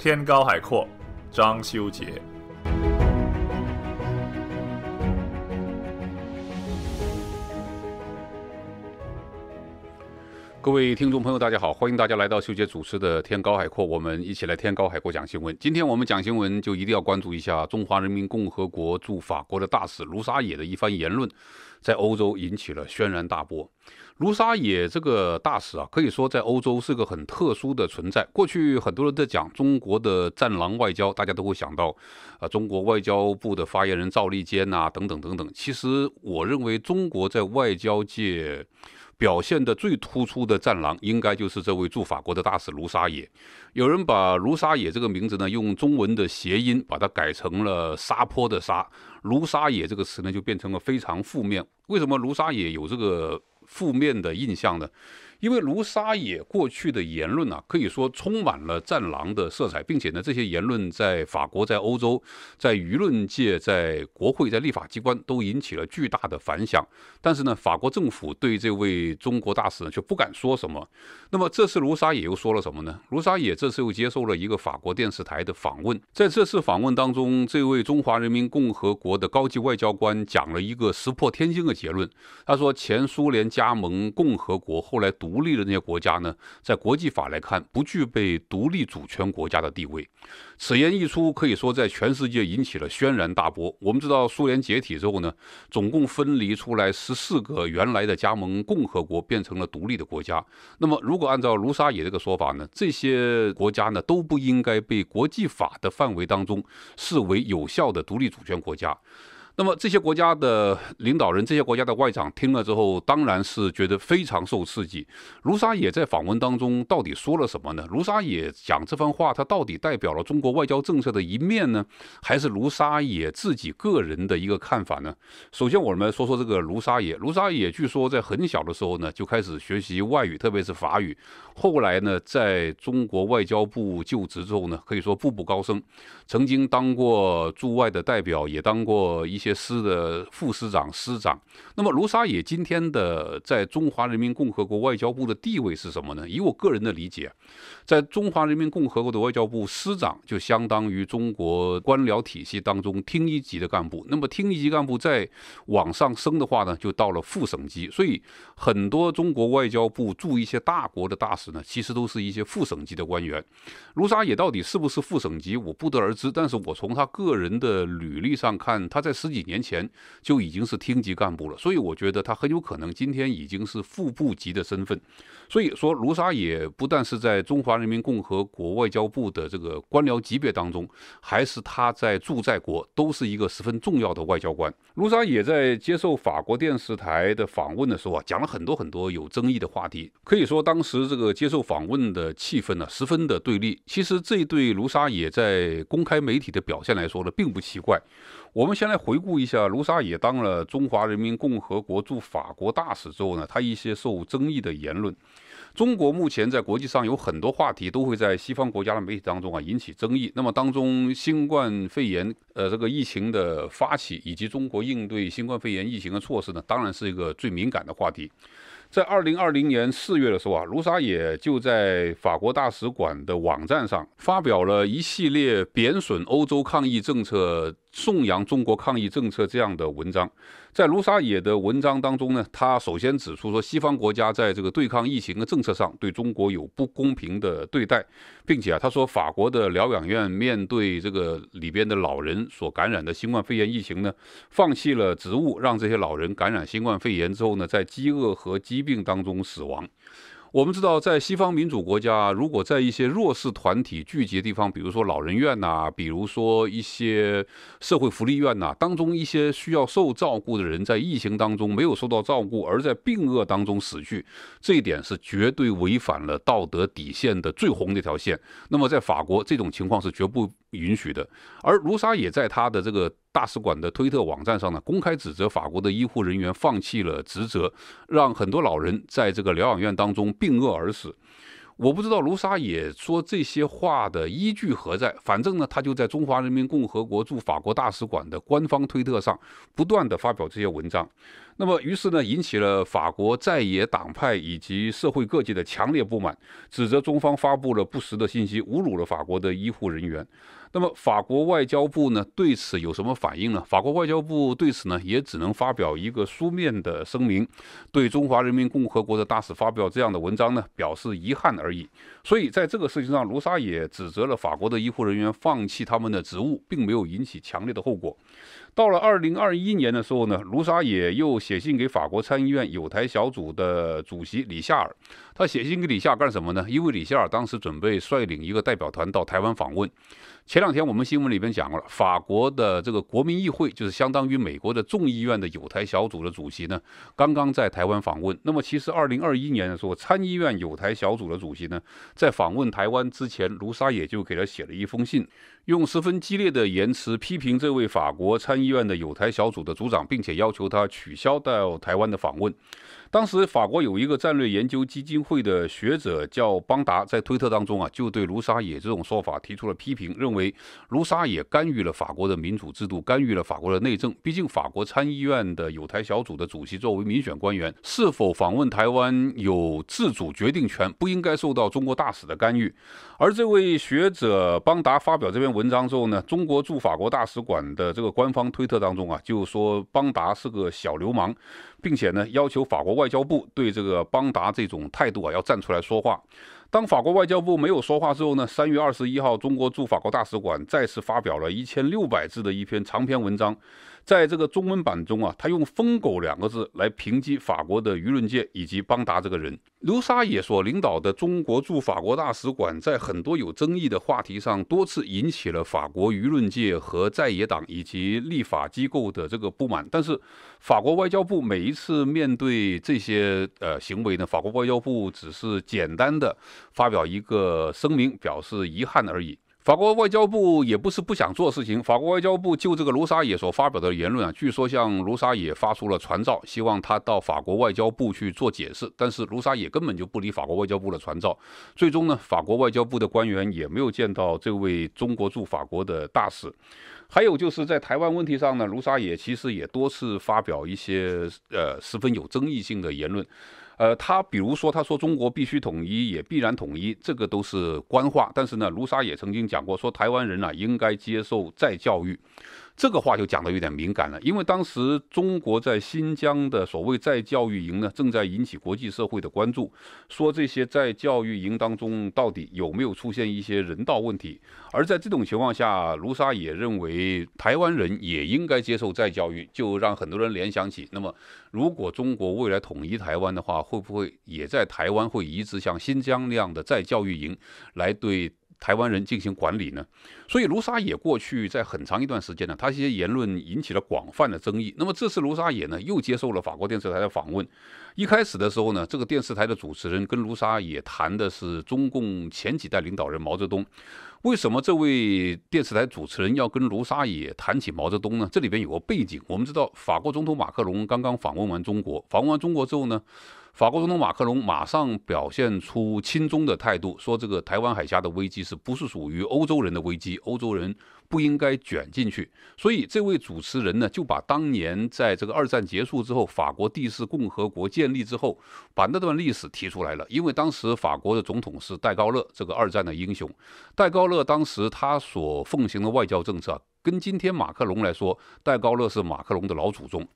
天高海阔，张修杰。各位听众朋友，大家好，欢迎大家来到秀杰主持的《天高海阔》，我们一起来天高海阔讲新闻。今天我们讲新闻，就一定要关注一下中华人民共和国驻法国的大使卢沙野的一番言论，在欧洲引起了轩然大波。卢沙野这个大使啊，可以说在欧洲是个很特殊的存在。过去很多人在讲中国的“战狼外交”，大家都会想到啊，中国外交部的发言人赵立坚啊，等等等等。其实我认为，中国在外交界。表现的最突出的战狼，应该就是这位驻法国的大使卢沙野。有人把卢沙野这个名字呢，用中文的谐音把它改成了“沙坡”的“沙”，卢沙野这个词呢，就变成了非常负面。为什么卢沙野有这个负面的印象呢？因为卢沙野过去的言论呢，可以说充满了战狼的色彩，并且呢，这些言论在法国、在欧洲、在舆论界、在国会在立法机关都引起了巨大的反响。但是呢，法国政府对这位中国大使却不敢说什么。那么，这次卢沙野又说了什么呢？卢沙野这次又接受了一个法国电视台的访问，在这次访问当中，这位中华人民共和国的高级外交官讲了一个石破天惊的结论。他说，前苏联加盟共和国后来独。独立的那些国家呢，在国际法来看，不具备独立主权国家的地位。此言一出，可以说在全世界引起了轩然大波。我们知道，苏联解体之后呢，总共分离出来十四个原来的加盟共和国，变成了独立的国家。那么，如果按照卢沙野这个说法呢，这些国家呢都不应该被国际法的范围当中视为有效的独立主权国家。那么这些国家的领导人，这些国家的外长听了之后，当然是觉得非常受刺激。卢沙也在访问当中到底说了什么呢？卢沙也讲这番话，他到底代表了中国外交政策的一面呢，还是卢沙也自己个人的一个看法呢？首先，我们说说这个卢沙也。卢沙也据说在很小的时候呢，就开始学习外语，特别是法语。后来呢，在中国外交部就职之后呢，可以说步步高升，曾经当过驻外的代表，也当过一些。师的副师长、师长，那么卢沙野今天的在中华人民共和国外交部的地位是什么呢？以我个人的理解，在中华人民共和国的外交部，师长就相当于中国官僚体系当中厅一级的干部。那么厅一级干部再往上升的话呢，就到了副省级。所以很多中国外交部驻一些大国的大使呢，其实都是一些副省级的官员。卢沙野到底是不是副省级，我不得而知。但是我从他个人的履历上看，他在十几。几年前就已经是厅级干部了，所以我觉得他很有可能今天已经是副部级的身份。所以说，卢沙也不但是在中华人民共和国外交部的这个官僚级别当中，还是他在驻在国都是一个十分重要的外交官。卢沙也在接受法国电视台的访问的时候啊，讲了很多很多有争议的话题。可以说，当时这个接受访问的气氛呢，十分的对立。其实，这对卢沙也在公开媒体的表现来说呢，并不奇怪。我们先来回顾一下卢沙野当了中华人民共和国驻法国大使之后呢，他一些受争议的言论。中国目前在国际上有很多话题都会在西方国家的媒体当中啊引起争议。那么当中，新冠肺炎呃这个疫情的发起以及中国应对新冠肺炎疫情的措施呢，当然是一个最敏感的话题。在二零二零年四月的时候啊，卢沙野就在法国大使馆的网站上发表了一系列贬损欧洲抗疫政策。颂扬中国抗疫政策这样的文章，在卢沙野的文章当中呢，他首先指出说，西方国家在这个对抗疫情的政策上对中国有不公平的对待，并且啊，他说法国的疗养院面对这个里边的老人所感染的新冠肺炎疫情呢，放弃了植物，让这些老人感染新冠肺炎之后呢，在饥饿和疾病当中死亡。我们知道，在西方民主国家，如果在一些弱势团体聚集的地方，比如说老人院呐，比如说一些社会福利院呐，当中一些需要受照顾的人在疫情当中没有受到照顾，而在病恶当中死去，这一点是绝对违反了道德底线的最红那条线。那么，在法国，这种情况是绝不。允许的，而卢沙也在他的这个大使馆的推特网站上呢，公开指责法国的医护人员放弃了职责，让很多老人在这个疗养院当中病饿而死。我不知道卢沙也说这些话的依据何在，反正呢，他就在中华人民共和国驻法国大使馆的官方推特上不断的发表这些文章。那么，于是呢，引起了法国在野党派以及社会各界的强烈不满，指责中方发布了不实的信息，侮辱了法国的医护人员。那么，法国外交部呢，对此有什么反应呢？法国外交部对此呢，也只能发表一个书面的声明，对中华人民共和国的大使发表这样的文章呢，表示遗憾而已。所以，在这个事情上，卢沙也指责了法国的医护人员放弃他们的职务，并没有引起强烈的后果。到了二零二一年的时候呢，卢沙野又写信给法国参议院友台小组的主席李夏尔。他写信给李夏干什么呢？因为李夏尔当时准备率领一个代表团到台湾访问。前两天我们新闻里边讲过了，法国的这个国民议会就是相当于美国的众议院的友台小组的主席呢，刚刚在台湾访问。那么其实二零二一年的时候，参议院友台小组的主席呢，在访问台湾之前，卢沙野就给他写了一封信。用十分激烈的言辞批评这位法国参议院的友台小组的组长，并且要求他取消到台湾的访问。当时法国有一个战略研究基金会的学者叫邦达，在推特当中啊，就对卢沙野这种说法提出了批评，认为卢沙野干预了法国的民主制度，干预了法国的内政。毕竟法国参议院的有台小组的主席作为民选官员，是否访问台湾有自主决定权，不应该受到中国大使的干预。而这位学者邦达发表这篇文章之后呢，中国驻法国大使馆的这个官方推特当中啊，就说邦达是个小流氓，并且呢要求法国。外交部对这个邦达这种态度啊，要站出来说话。当法国外交部没有说话之后呢，三月二十一号，中国驻法国大使馆再次发表了一千六百字的一篇长篇文章。在这个中文版中啊，他用“疯狗”两个字来抨击法国的舆论界以及邦达这个人。卢沙也所领导的中国驻法国大使馆，在很多有争议的话题上，多次引起了法国舆论界和在野党以及立法机构的这个不满。但是，法国外交部每一次面对这些呃行为呢，法国外交部只是简单的发表一个声明，表示遗憾而已。法国外交部也不是不想做事情，法国外交部就这个卢沙野所发表的言论啊，据说向卢沙野发出了传召，希望他到法国外交部去做解释，但是卢沙野根本就不理法国外交部的传召，最终呢，法国外交部的官员也没有见到这位中国驻法国的大使。还有就是在台湾问题上呢，卢沙野其实也多次发表一些呃十分有争议性的言论。呃，他比如说，他说中国必须统一，也必然统一，这个都是官话。但是呢，卢沙也曾经讲过，说台湾人啊，应该接受再教育。这个话就讲得有点敏感了，因为当时中国在新疆的所谓再教育营呢，正在引起国际社会的关注，说这些再教育营当中到底有没有出现一些人道问题。而在这种情况下，卢沙也认为台湾人也应该接受再教育，就让很多人联想起，那么如果中国未来统一台湾的话，会不会也在台湾会移植像新疆那样的再教育营来对？台湾人进行管理呢，所以卢沙野过去在很长一段时间呢，他一些言论引起了广泛的争议。那么这次卢沙野呢，又接受了法国电视台的访问。一开始的时候呢，这个电视台的主持人跟卢沙野谈的是中共前几代领导人毛泽东。为什么这位电视台主持人要跟卢沙野谈起毛泽东呢？这里边有个背景，我们知道法国总统马克龙刚刚访问完中国，访问完中国之后呢。法国总统马克龙马上表现出亲中的态度，说这个台湾海峡的危机是不是属于欧洲人的危机？欧洲人不应该卷进去。所以这位主持人呢，就把当年在这个二战结束之后，法国第四共和国建立之后，把那段历史提出来了。因为当时法国的总统是戴高乐，这个二战的英雄。戴高乐当时他所奉行的外交政策。跟今天马克龙来说，戴高乐是马克龙的老祖宗。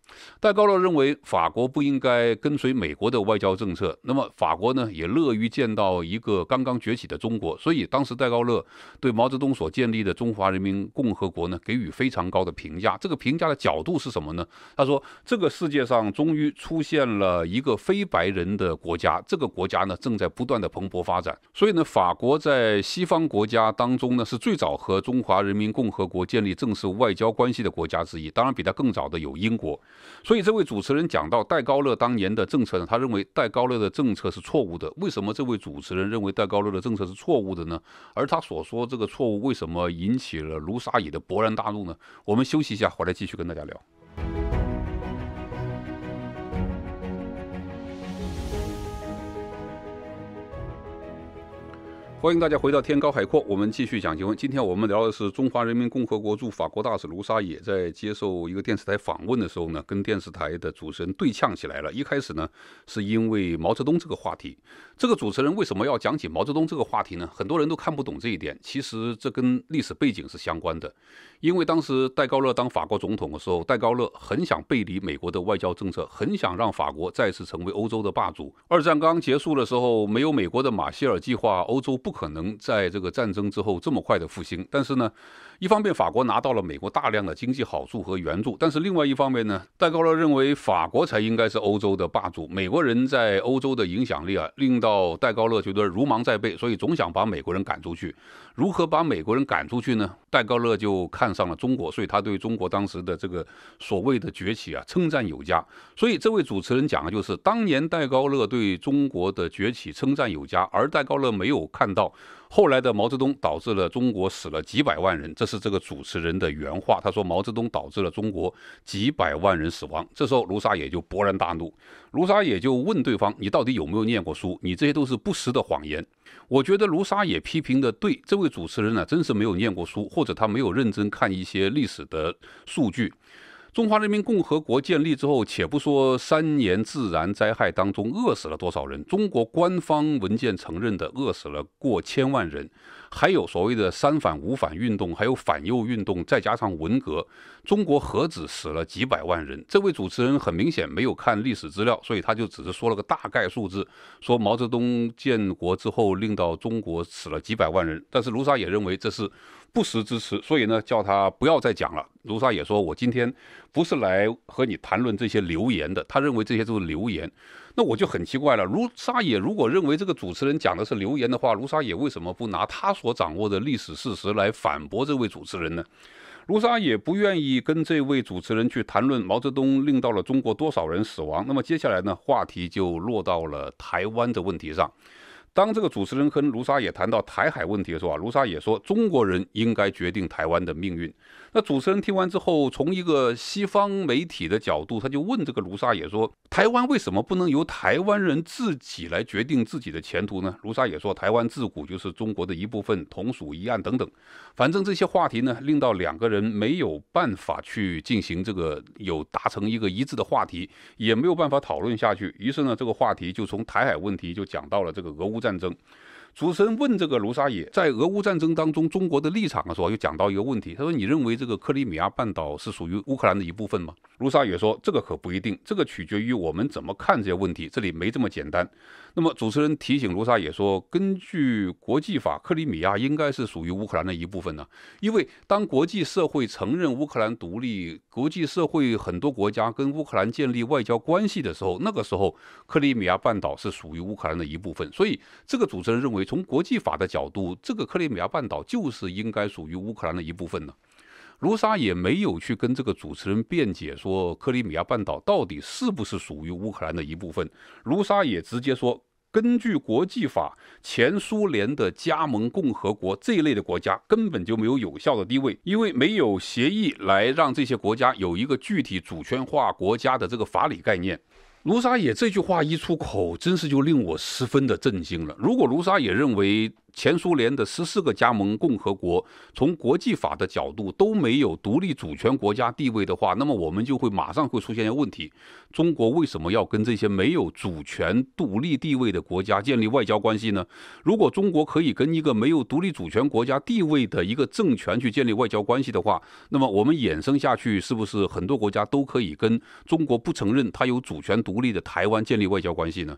戴高乐认为法国不应该跟随美国的外交政策，那么法国呢也乐于见到一个刚刚崛起的中国。所以当时戴高乐对毛泽东所建立的中华人民共和国呢给予非常高的评价。这个评价的角度是什么呢？他说这个世界上终于出现了一个非白人的国家，这个国家呢正在不断的蓬勃发展。所以呢法国在西方国家当中呢是最早和中华人民共和国建立。正是外交关系的国家之一，当然比他更早的有英国。所以这位主持人讲到戴高乐当年的政策呢，他认为戴高乐的政策是错误的。为什么这位主持人认为戴高乐的政策是错误的呢？而他所说这个错误为什么引起了卢沙野的勃然大怒呢？我们休息一下，回来继续跟大家聊。欢迎大家回到天高海阔，我们继续讲新闻。今天我们聊的是中华人民共和国驻法国大使卢沙也在接受一个电视台访问的时候呢，跟电视台的主持人对呛起来了。一开始呢，是因为毛泽东这个话题。这个主持人为什么要讲起毛泽东这个话题呢？很多人都看不懂这一点。其实这跟历史背景是相关的，因为当时戴高乐当法国总统的时候，戴高乐很想背离美国的外交政策，很想让法国再次成为欧洲的霸主。二战刚结束的时候，没有美国的马歇尔计划，欧洲不。可能在这个战争之后这么快的复兴，但是呢？一方面，法国拿到了美国大量的经济好处和援助，但是另外一方面呢，戴高乐认为法国才应该是欧洲的霸主。美国人在欧洲的影响力啊，令到戴高乐觉得如芒在背，所以总想把美国人赶出去。如何把美国人赶出去呢？戴高乐就看上了中国，所以他对中国当时的这个所谓的崛起啊，称赞有加。所以这位主持人讲的就是当年戴高乐对中国的崛起称赞有加，而戴高乐没有看到后来的毛泽东，导致了中国死了几百万人。这是这个主持人的原话，他说：“毛泽东导致了中国几百万人死亡。”这时候卢沙野就勃然大怒，卢沙野就问对方：“你到底有没有念过书？你这些都是不实的谎言。”我觉得卢沙野批评的对，这位主持人呢，真是没有念过书，或者他没有认真看一些历史的数据。中华人民共和国建立之后，且不说三年自然灾害当中饿死了多少人，中国官方文件承认的饿死了过千万人，还有所谓的“三反五反”运动，还有反右运动，再加上文革，中国何止死了几百万人？这位主持人很明显没有看历史资料，所以他就只是说了个大概数字，说毛泽东建国之后令到中国死了几百万人。但是卢沙也认为这是。不实之词，所以呢，叫他不要再讲了。卢沙也说：“我今天不是来和你谈论这些流言的。”他认为这些都是流言，那我就很奇怪了。卢沙也如果认为这个主持人讲的是流言的话，卢沙也为什么不拿他所掌握的历史事实来反驳这位主持人呢？卢沙也不愿意跟这位主持人去谈论毛泽东令到了中国多少人死亡。那么接下来呢，话题就落到了台湾的问题上。当这个主持人跟卢沙也谈到台海问题的时候啊，卢沙也说中国人应该决定台湾的命运。那主持人听完之后，从一个西方媒体的角度，他就问这个卢沙也说：台湾为什么不能由台湾人自己来决定自己的前途呢？卢沙也说：台湾自古就是中国的一部分，同属一岸等等。反正这些话题呢，令到两个人没有办法去进行这个有达成一个一致的话题，也没有办法讨论下去。于是呢，这个话题就从台海问题就讲到了这个俄乌。战争，主持人问这个卢沙野，在俄乌战争当中中国的立场的时候，又讲到一个问题，他说：“你认为这个克里米亚半岛是属于乌克兰的一部分吗？”卢沙野说：“这个可不一定，这个取决于我们怎么看这些问题，这里没这么简单。”那么主持人提醒卢沙也说，根据国际法，克里米亚应该是属于乌克兰的一部分呢。因为当国际社会承认乌克兰独立，国际社会很多国家跟乌克兰建立外交关系的时候，那个时候克里米亚半岛是属于乌克兰的一部分。所以这个主持人认为，从国际法的角度，这个克里米亚半岛就是应该属于乌克兰的一部分呢。卢沙也没有去跟这个主持人辩解，说克里米亚半岛到底是不是属于乌克兰的一部分。卢沙也直接说，根据国际法，前苏联的加盟共和国这一类的国家根本就没有有效的地位，因为没有协议来让这些国家有一个具体主权化国家的这个法理概念。卢沙也这句话一出口，真是就令我十分的震惊了。如果卢沙也认为，前苏联的十四个加盟共和国，从国际法的角度都没有独立主权国家地位的话，那么我们就会马上会出现一个问题：中国为什么要跟这些没有主权独立地位的国家建立外交关系呢？如果中国可以跟一个没有独立主权国家地位的一个政权去建立外交关系的话，那么我们衍生下去是不是很多国家都可以跟中国不承认它有主权独立的台湾建立外交关系呢？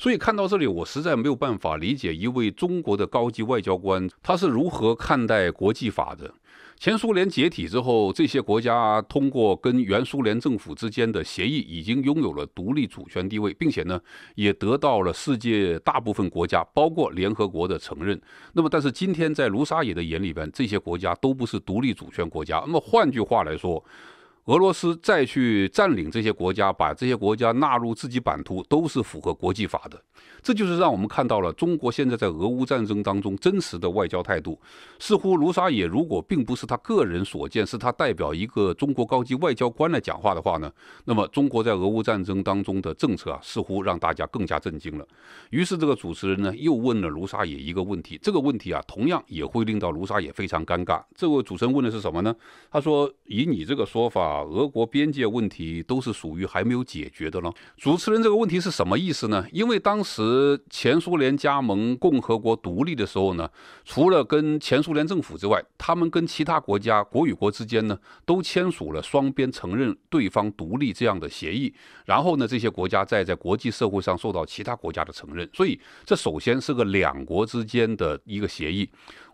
所以看到这里，我实在没有办法理解一位中国的高级外交官他是如何看待国际法的。前苏联解体之后，这些国家通过跟原苏联政府之间的协议，已经拥有了独立主权地位，并且呢，也得到了世界大部分国家，包括联合国的承认。那么，但是今天在卢沙野的眼里边，这些国家都不是独立主权国家。那么，换句话来说，俄罗斯再去占领这些国家，把这些国家纳入自己版图，都是符合国际法的。这就是让我们看到了中国现在在俄乌战争当中真实的外交态度。似乎卢沙野如果并不是他个人所见，是他代表一个中国高级外交官来讲话的话呢，那么中国在俄乌战争当中的政策啊，似乎让大家更加震惊了。于是这个主持人呢又问了卢沙野一个问题，这个问题啊同样也会令到卢沙也非常尴尬。这位主持人问的是什么呢？他说：“以你这个说法。”啊，俄国边界问题都是属于还没有解决的了。主持人这个问题是什么意思呢？因为当时前苏联加盟共和国独立的时候呢，除了跟前苏联政府之外，他们跟其他国家国与国之间呢，都签署了双边承认对方独立这样的协议。然后呢，这些国家再在国际社会上受到其他国家的承认。所以，这首先是个两国之间的一个协议。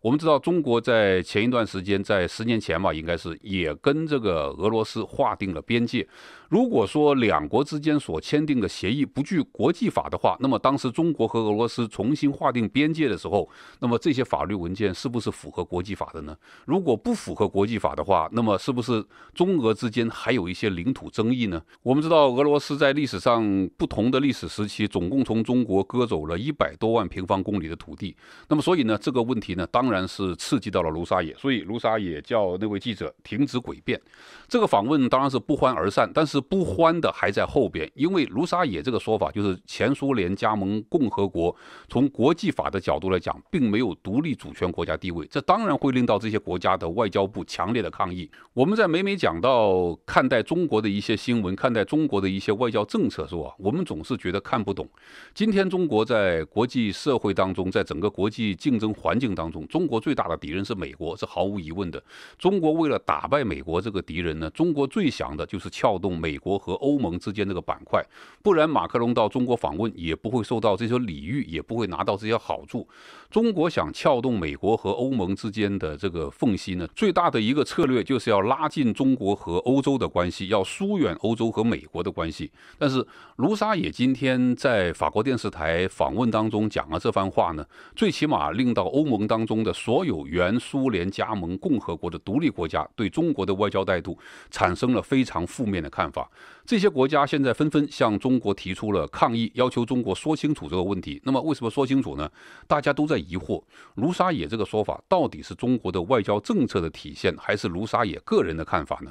我们知道，中国在前一段时间，在十年前吧，应该是也跟这个俄罗斯划定了边界。如果说两国之间所签订的协议不具国际法的话，那么当时中国和俄罗斯重新划定边界的时候，那么这些法律文件是不是符合国际法的呢？如果不符合国际法的话，那么是不是中俄之间还有一些领土争议呢？我们知道，俄罗斯在历史上不同的历史时期，总共从中国割走了一百多万平方公里的土地。那么，所以呢，这个问题呢，当然。但是刺激到了卢沙野，所以卢沙野叫那位记者停止诡辩。这个访问当然是不欢而散，但是不欢的还在后边，因为卢沙野这个说法就是前苏联加盟共和国，从国际法的角度来讲，并没有独立主权国家地位，这当然会令到这些国家的外交部强烈的抗议。我们在每每讲到看待中国的一些新闻，看待中国的一些外交政策时候啊，我们总是觉得看不懂。今天中国在国际社会当中，在整个国际竞争环境当中。中国最大的敌人是美国，是毫无疑问的。中国为了打败美国这个敌人呢，中国最想的就是撬动美国和欧盟之间这个板块，不然马克龙到中国访问也不会受到这些礼遇，也不会拿到这些好处。中国想撬动美国和欧盟之间的这个缝隙呢，最大的一个策略就是要拉近中国和欧洲的关系，要疏远欧洲和美国的关系。但是卢沙也今天在法国电视台访问当中讲了这番话呢，最起码令到欧盟当中。的所有原苏联加盟共和国的独立国家对中国的外交态度产生了非常负面的看法。这些国家现在纷纷向中国提出了抗议，要求中国说清楚这个问题。那么，为什么说清楚呢？大家都在疑惑，“卢沙野”这个说法到底是中国的外交政策的体现，还是卢沙野个人的看法呢？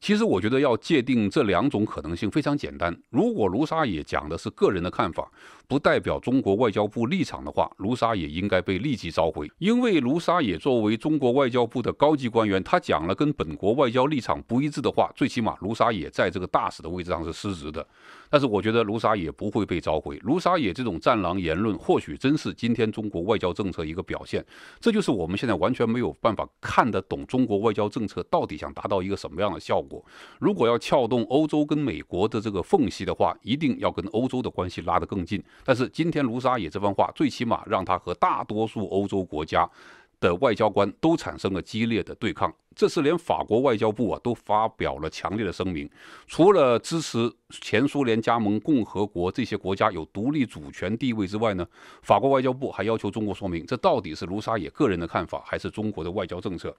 其实我觉得要界定这两种可能性非常简单。如果卢沙也讲的是个人的看法，不代表中国外交部立场的话，卢沙也应该被立即召回。因为卢沙也作为中国外交部的高级官员，他讲了跟本国外交立场不一致的话，最起码卢沙也在这个大使的位置上是失职的。但是我觉得卢沙野不会被召回。卢沙野这种战狼言论，或许真是今天中国外交政策一个表现。这就是我们现在完全没有办法看得懂中国外交政策到底想达到一个什么样的效果。如果要撬动欧洲跟美国的这个缝隙的话，一定要跟欧洲的关系拉得更近。但是今天卢沙野这番话，最起码让他和大多数欧洲国家。的外交官都产生了激烈的对抗，这次连法国外交部啊都发表了强烈的声明，除了支持前苏联加盟共和国这些国家有独立主权地位之外呢，法国外交部还要求中国说明，这到底是卢沙野个人的看法，还是中国的外交政策？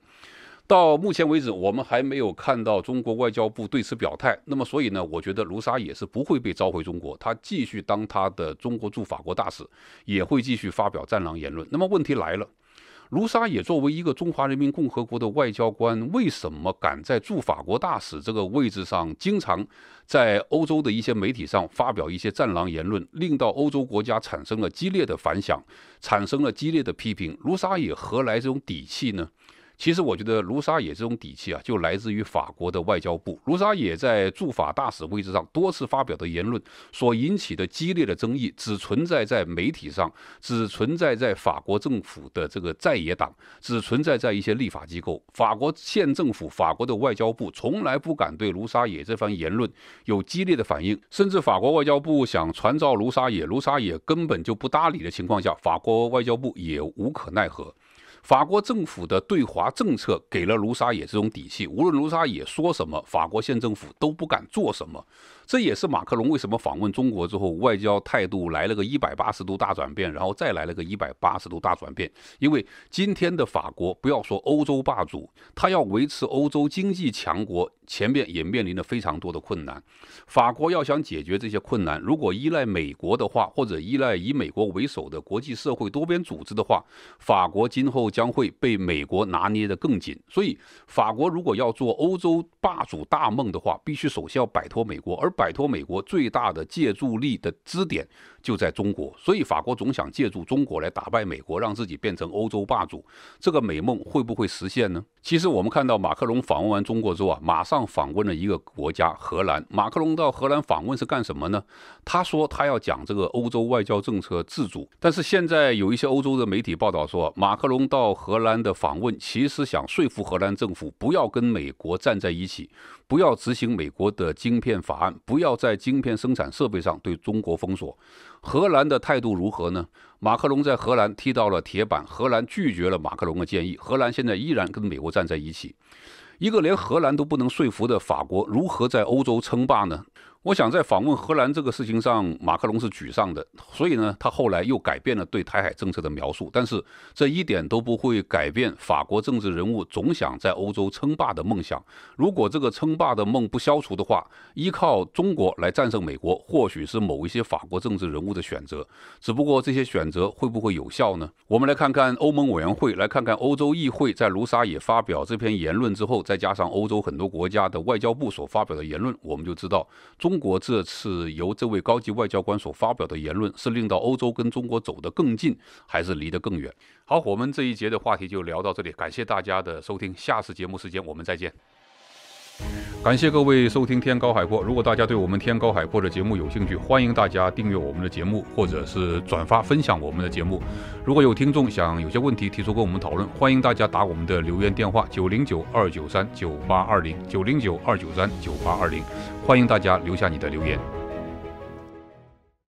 到目前为止，我们还没有看到中国外交部对此表态。那么，所以呢，我觉得卢沙野是不会被召回中国，他继续当他的中国驻法国大使，也会继续发表“战狼”言论。那么，问题来了。卢沙野作为一个中华人民共和国的外交官，为什么敢在驻法国大使这个位置上，经常在欧洲的一些媒体上发表一些“战狼”言论，令到欧洲国家产生了激烈的反响，产生了激烈的批评？卢沙野何来这种底气呢？其实我觉得卢沙野这种底气啊，就来自于法国的外交部。卢沙野在驻法大使位置上多次发表的言论所引起的激烈的争议，只存在在媒体上，只存在在法国政府的这个在野党，只存在在一些立法机构。法国县政府、法国的外交部从来不敢对卢沙野这番言论有激烈的反应，甚至法国外交部想传召卢沙野，卢沙野根本就不搭理的情况下，法国外交部也无可奈何。法国政府的对华政策给了卢沙野这种底气，无论卢沙野说什么，法国县政府都不敢做什么。这也是马克龙为什么访问中国之后，外交态度来了个一百八十度大转变，然后再来了个一百八十度大转变。因为今天的法国，不要说欧洲霸主，他要维持欧洲经济强国，前面也面临着非常多的困难。法国要想解决这些困难，如果依赖美国的话，或者依赖以美国为首的国际社会多边组织的话，法国今后将会被美国拿捏得更紧。所以，法国如果要做欧洲霸主大梦的话，必须首先要摆脱美国，而。摆脱美国最大的借助力的支点就在中国，所以法国总想借助中国来打败美国，让自己变成欧洲霸主。这个美梦会不会实现呢？其实我们看到马克龙访问完中国之后啊，马上访问了一个国家荷兰。马克龙到荷兰访问是干什么呢？他说他要讲这个欧洲外交政策自主。但是现在有一些欧洲的媒体报道说，马克龙到荷兰的访问其实想说服荷兰政府不要跟美国站在一起，不要执行美国的晶片法案，不要在晶片生产设备上对中国封锁。荷兰的态度如何呢？马克龙在荷兰踢到了铁板，荷兰拒绝了马克龙的建议。荷兰现在依然跟美国站在一起，一个连荷兰都不能说服的法国，如何在欧洲称霸呢？我想在访问荷兰这个事情上，马克龙是沮丧的，所以呢，他后来又改变了对台海政策的描述。但是这一点都不会改变法国政治人物总想在欧洲称霸的梦想。如果这个称霸的梦不消除的话，依靠中国来战胜美国，或许是某一些法国政治人物的选择。只不过这些选择会不会有效呢？我们来看看欧盟委员会，来看看欧洲议会，在卢沙也发表这篇言论之后，再加上欧洲很多国家的外交部所发表的言论，我们就知道中。中国这次由这位高级外交官所发表的言论，是令到欧洲跟中国走得更近，还是离得更远？好，我们这一节的话题就聊到这里，感谢大家的收听，下次节目时间我们再见。感谢各位收听《天高海阔》，如果大家对我们《天高海阔》的节目有兴趣，欢迎大家订阅我们的节目，或者是转发分享我们的节目。如果有听众想有些问题提出跟我们讨论，欢迎大家打我们的留言电话：九零九二九三九八二零，九零九二九三九八二零。欢迎大家留下你的留言。